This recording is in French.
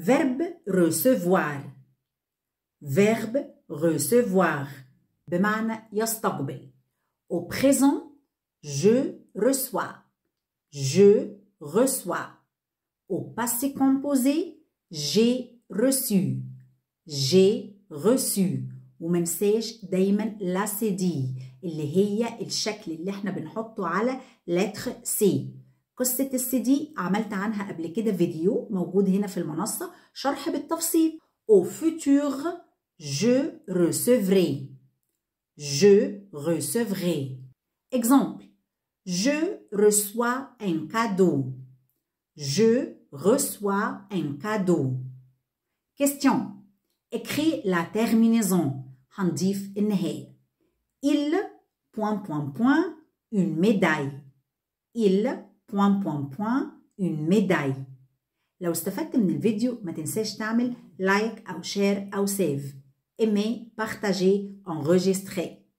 Verbe recevoir Verbe recevoir بمعنى يستقبل Au présent, je reçois. Je reçois. Au passé composé, j'ai reçu. J'ai reçu. وما ننساش la cédille, Il est اللي هي الشكل اللي احنا بنحطه على lettre « c ». قصة السي دي عملت عنها au futur je recevrai je recevrai exemple je reçois un cadeau je reçois un cadeau question écris la terminaison handif il point point point une médaille il point, point, point, une médaille. Lorsque vous avez apprécié cette vidéo, n'oubliez pas de liker, de partager ou de sauvegarder. Aimez, partagez, enregistrez.